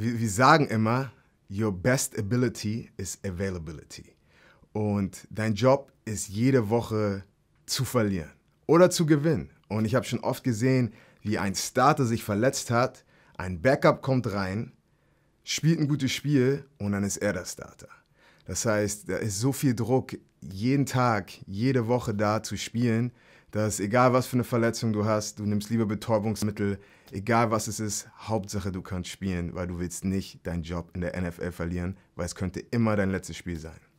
wir, wir sagen immer, your best ability is availability. Und dein Job ist jede Woche zu verlieren oder zu gewinnen. Und ich habe schon oft gesehen, wie ein Starter sich verletzt hat, ein Backup kommt rein, spielt ein gutes Spiel und dann ist er der Starter. Das heißt, da ist so viel Druck, jeden Tag, jede Woche da zu spielen, dass egal was für eine Verletzung du hast, du nimmst lieber Betäubungsmittel, egal was es ist, Hauptsache du kannst spielen, weil du willst nicht deinen Job in der NFL verlieren, weil es könnte immer dein letztes Spiel sein.